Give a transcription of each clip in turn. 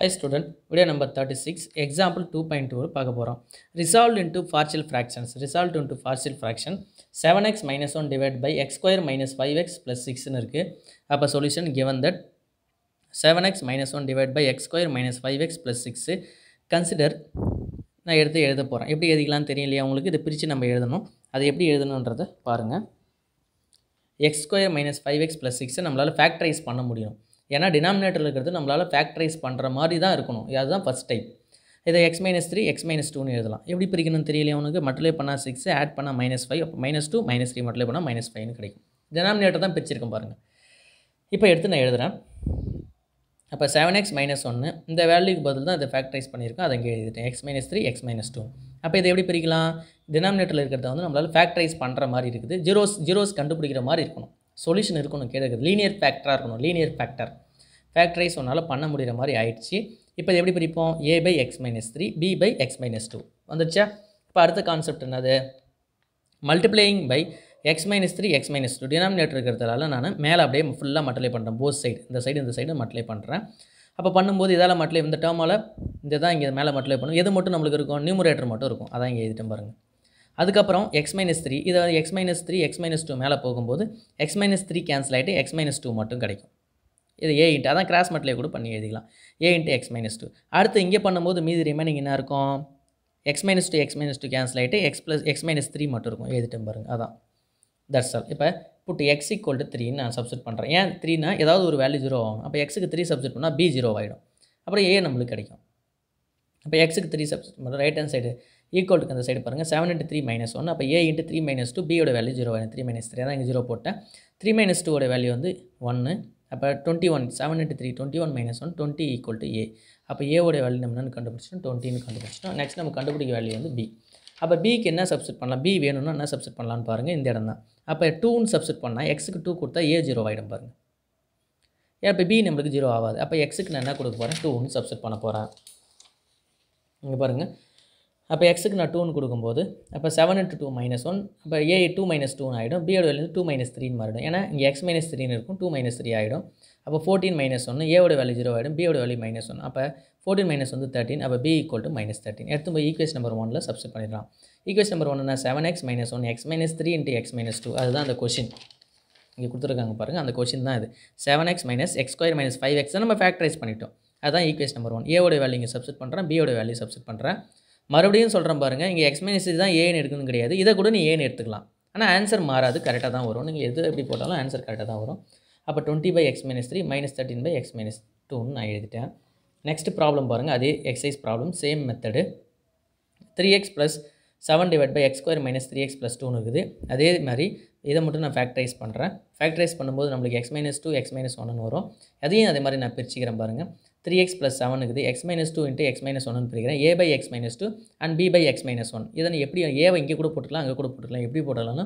high student video number thirty six example two point two பார்க்க போகிறோம் resolve into partial fractions resolve into partial fraction seven x minus one divide by x square minus five x plus சிக்ஸ்னு இருக்குது அப்போ solution given that seven x minus one divide by x square minus five x plus six consider நான் எடுத்து எழுத போகிறேன் எப்படி எழுதிக்கலாம் தெரியலையா உங்களுக்கு இதை பிரித்து நம்ம எழுதணும் அதை எப்படி எழுதணுன்றதை பாருங்கள் x square minus five x plus சிக்ஸை நம்மளால் ஃபேக்டரைஸ் பண்ண முடியும் ஏன்னா டினாமினேட்டர் இருக்கிறது நம்மளால் ஃபேக்டரைஸ் பண்ணுற மாதிரி தான் இருக்கணும் அதுதான் ஃபஸ்ட் டைப் இதை x minus three x minus டூன்னு எழுதலாம் எப்படி பிரிக்கணும்னு தெரியலையே அவனுக்கு மட்டிலே பண்ணால் சிக்ஸ் ஆட் பண்ணால் மைனஸ் ஃபைவ் அப்போ minus two minus three multiply பண்ணால் மைனஸ் ஃபைவ்னு கிடைக்கும் டினாமினேட்டர் தான் பிரிச்சிருக்கும் பாருங்கள் இப்போ எடுத்து நான் எழுதுகிறேன் அப்போ செவன் எக்ஸ் மைனஸ் ஒன்று இந்த வேல்யூக்கு பதில் தான் இதை ஃபேக்டரைஸ் பண்ணியிருக்கோம் அதை இங்கே எழுதிட்டேன் x minus three x minus two அப்போ இதை எப்படி பிரிக்கலாம் டினாமினேட்டரில் இருக்கிறத வந்து நம்மளால் ஃபேக்டரைஸ் பண்ணுற மாதிரி இருக்குது ஜீரோஸ் ஜீரோஸ் கண்டுபிடிக்கிற மாதிரி இருக்கணும் சொல்யூஷன் இருக்கணும் கேட்குறது லீனியர் ஃபேக்டராக இருக்கணும் லீனியர் ஃபேக்டர் ஃபேக்டரைஸ் ஒன்றால் பண்ண முடிகிற மாதிரி ஆயிடுச்சு இப்போ எப்படி பிரிப்போம் A by x minus three B by x minus two வந்துருச்சா இப்போ அடுத்த கான்செப்ட் என்னது multiplying by x minus three x minus two denominator இருக்கிறதால நான் மேலே அப்படியே ஃபுல்லாக மட்டிலே பண்ணுறேன் போஸ் சைடு இந்த சைடு இந்த சைடு மட்டிலே பண்ணுறேன் அப்போ பண்ணும்போது இதால் மட்டிலே இந்த டேர்மால் இந்த தான் இங்கே மேலே மட்டிலே பண்ணும் எது மட்டும் நம்மளுக்கு இருக்கும் நியூமரேட்டர் மட்டும் இருக்கும் அதான் இங்கே எழுதிட்டு பாருங்கள் அதுக்கப்புறம் எக்ஸ் மைனஸ் த்ரீ இதை x minus three x minus two மேலே போகும்போது எக்ஸ் மைனஸ் த்ரீ கேன்சல் ஆகிட்டு எக்ஸ் மைனஸ் டூ மட்டும் கிடைக்கும் இது ஏ இன்ட்டு அதான் கிராஸ் மட்டிலே கூட பண்ணி எழுதிக்கலாம் A into x minus two அடுத்து இங்கே பண்ணும்போது மீதி ரிமைனிங் என்ன இருக்கும் x minus two x minus two cancel ஆகிட்டு x plus x minus three மட்டும் இருக்கும் எழுதிட்டு பாருங்க அதான் தட்ஸ் ஆல் இப்போ புட்டு எக்ஸ் ஈக்குவல் டு த்ரீன்னு நான் சப்ஸ்ட் பண்ணுறேன் ஏன் த்ரீனா ஏதாவது ஒரு வேல்யூ ஜீரோ ஆகும் அப்போ எக்ஸுக்கு த்ரீ சப்ஸ்ட் பண்ணால் பி ஜீரோ ஆகிடும் அப்புறம் ஏ நம்மளுக்கு கிடைக்கும் இப்போ எக்ஸுக்கு த்ரீ சப்ஸ்ட் பண்ணுறோம் ரைட் ஹேண்ட் சைடு ஈக்குவலுக்கு அந்த சைடு பாருங்கள் seven into three minus one அப்போ A into three minus two பியோட வேல்யூ ஜீரோ வரும் த்ரீ மைனஸ் த்ரீ தான் இங்கே ஜீரோ போட்டேன் த்ரீ மைனஸ் டூவோட வேல்யூ வந்து ஒன்று அப்போ twenty one seven into three twenty one minus one twenty equal to A அப்போ ஏட வேல்யூ நம்ம என்னென்னு கண்டுபிடிச்சிட்டோம் டுவெண்ட்டின்னு கண்டுபிடிச்சிட்டோம் நெக்ஸ்ட் நம்ம கண்டுபிடிக்க வேல்யூ வந்து பி அப்போ பிக்கு என்ன சப்ஸ்ட் பண்ணலாம் பி வேணும்னா என்ன சப்ஸ்ட் பண்ணலான்னு பாருங்கள் இந்த இடம் தான் அப்போ டூன்னு சப்ஸ்ட் பண்ணால் எக்ஸுக்கு டூ கொடுத்தா ஏ ஜீரோ ஆகிடும் பாருங்கள் ஏன் இப்போ பி நம்மளுக்கு ஜீரோ ஆகாது அப்போ எக்ஸுக்கு நான் என்ன கொடுக்க போகிறேன் டூன்னு சப்ஸ்ட் பண்ண போகிறேன் இங்கே பாருங்கள் அப்போ எக்ஸுக்கு நான் டூன்னு கொடுக்கும்போது அப்போ seven into two minus one அப்போ ஏ டூ மைனஸ் டூ ஆகிடும் பியோட வேல்யூ டூ மைனஸ் த்ரீன்னு மாறிடும் ஏன்னா இங்கே எக்ஸ் மைனஸ் த்ரீன்னு இருக்கும் டூ மைனஸ் த்ரீ ஆகிடும் அப்போ ஃபோர்டீன் மைனஸ் ஒன்று ஓட வேலை ஜீரோ ஆகிடும் ஓட வேல்யூ மைனஸ் ஒன் அப்போ ஃபோர்டீன் மைனஸ் வந்து தேர்ட்டின் அப்போ B equal to minus thirteen எடுத்து போய் ஈக்குவேஷன் நம்பர் ஒனில் சப்ஸ்ட் பண்ணிடலாம் ஈக்குவேஷன் நம்பர் ஒன்னா seven x minus one x minus three into x minus two அதுதான் அந்த கொஷின் இங்கே கொடுத்துருக்காங்க பாருங்கள் அந்த கொஷின் தான் இது seven x minus x square minus five x நம்ம ஃபேக்டரைஸ் பண்ணிட்டோம் அதுதான் ஈக்குவேஷன் நம்பர் ஒன் ஓட வேலையை இங்கே சப்ஸ்ட் பண்ணுறேன் பியோட வேலையை சப்ஸ்ட் பண்ணுறேன் மறுபடியும் சொல்கிறேன் பாருங்கள் இங்கே எக்ஸ்மினிசி தான் ஏன்னு எடுக்கணும்னு கிடையாது இதை கூட நீ ஏன்னு எடுத்துக்கலாம் ஆனால் ஆன்சர் மாறாது கரெக்டாக தான் வரும் நீங்கள் எது எப்படி போட்டாலும் ஆன்சர் கரெக்டாக தான் வரும் அப்போ twenty by x minus three minus thirteen by x minus டூன்னு நான் எழுதிட்டேன் நெக்ஸ்ட் ப்ராப்ளம் பாருங்கள் அதே exercise problem same method three x plus seven divide by x square minus three x plus டூன்னு இருக்குது அதே மாதிரி இதை மட்டும் நான் ஃபேக்டரைஸ் பண்ணுறேன் ஃபேக்டரைஸ் பண்ணும்போது நம்மளுக்கு x minus two x minus ஒன்னு வரும் அதையும் அதே மாதிரி நான் பிரிச்சுக்கிறேன் பாருங்கள் த்ரீ எக்ஸ் ப்ளஸ் செவன் இருக்குது x minus two into x minus ஒன்னு பிரிக்கிறேன் A by x minus two and B by x minus one இதை எப்படி ஏவை இங்கே கூட போட்டுக்கலாம் அங்கே கூட போட்டுக்கலாம் எப்படி போட்டாலும்னா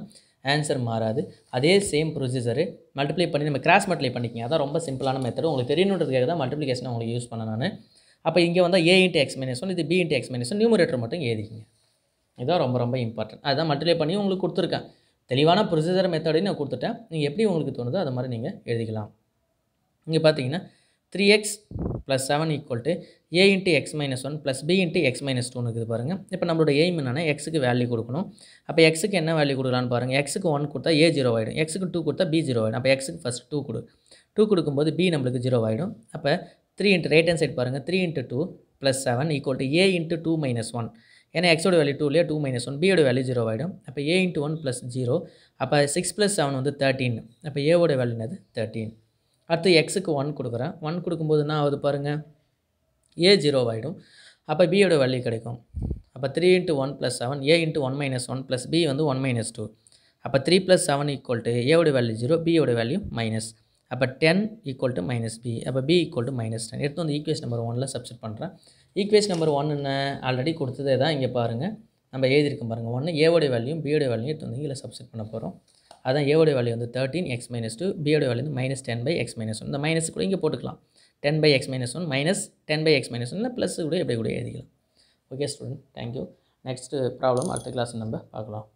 ஆன்சர் மாறாது அதே சேம் ப்ரொசீஜரு மல்டிப்ளை பண்ணி நம்ம கிராஸ் மல்டிப்ளை பண்ணிக்கங்க அதான் ரொம்ப சிம்பிளான மெத்தட் உங்களுக்கு தெரியணுன்றதுக்காக தான் மல்டிப்ளிகேஷன் உங்களுக்கு யூஸ் பண்ண நான் அப்போ இங்கே வந்தால் A into x minus one இது B into x minus one numerator மட்டும் எழுதிக்கிங்க இதுதான் ரொம்ப ரொம்ப இம்பார்ட்டன்ட் அதுதான் மல்டிப்ளை பண்ணி உங்களுக்கு கொடுத்துருக்கேன் தெளிவான ப்ரொசீஜர் மெத்தடையும் நான் கொடுத்துட்டேன் நீங்கள் எப்படி உங்களுக்கு தோணுதோ அது மாதிரி நீங்கள் எழுதிக்கலாம் இங்கே பார்த்தீங்கன்னா three x plus seven equal to A into x minus one plus B into x minus two இருக்குது பாருங்கள் இப்போ நம்மளோட எய்ம் என்னென்னா எக்ஸுக்கு வேல்யூ கொடுக்கணும் அப்போ எக்ஸுக்கு என்ன வேல்யூ கொடுக்கலான்னு பாருங்கள் எக்ஸுக்கு ஒன் கொடுத்தா ஏ ஜீரோ ஆகிடும் எக்ஸுக்கு டூ கொடுத்தா பி ஜீரோ ஆகிடும் அப்போ எக்ஸுக்கு ஃபஸ்ட் டூ கொடு டூ கொடுக்கும்போது பி நம்மளுக்கு ஜீரோ ஆகிடும் அப்போ three into right hand side பாருங்கள் three into two plus seven equal to A into two minus one ஏன்னா எக்ஸோட வேல்யூ டூ இல்லையா டூ மைனஸ் ஒன் பியோட வேல்யூ ஜீரோ ஆகிடும் அப்போ A into one plus zero அப்போ சிக்ஸ் ப்ளஸ் செவன் வந்து thirteen அப்போ ஏவோட வேல்யூ என்னது அடுத்து எக்ஸுக்கு ஒன் கொடுக்குறேன் ஒன் கொடுக்கும்போது என்ன ஆகுது பாருங்கள் ஏ ஜீரோவாகிடும் அப்போ பியோட வேல்யூ கிடைக்கும் அப்போ three into one plus seven A into one minus one plus B வந்து ஒன் மைனஸ் டூ அப்போ three plus seven equal to ஏவோட வேல்யூ ஜீரோ பியோட வேல்யூ மைனஸ் அப்போ ten equal to minus B அப்போ B equal to minus ten எடுத்து வந்து equation number ஒனில் சப்ஸ்ட் பண்ணுறேன் ஈக்குவேஷன் நம்பர் ஒன்னு ஆல்ரெடி கொடுத்ததே தான் இங்கே பாருங்கள் நம்ம எழுதியிருக்கோம் பாருங்கள் ஒன்று ஏவோட வேல்யூ பியோட வேல்யூ எடுத்து வந்து இதில் சப்ஸ்ட் பண்ண போகிறோம் அதான் ஏவோடைய வேல்யூ வந்து தேர்ட்டின் எக்ஸ் மைனஸ் டூ பியோடைய வேல்யூ வந்து minus ten by x minus one இந்த மைனஸ் கூட இங்கே போட்டுக்கலாம் ten by x minus one minus ten by x minus one இல்லை ப்ளஸ் கூட எப்படி கூட எழுதிக்கலாம் okay student thank you next problem அடுத்த கிளாஸ் நம்ம பார்க்கலாம்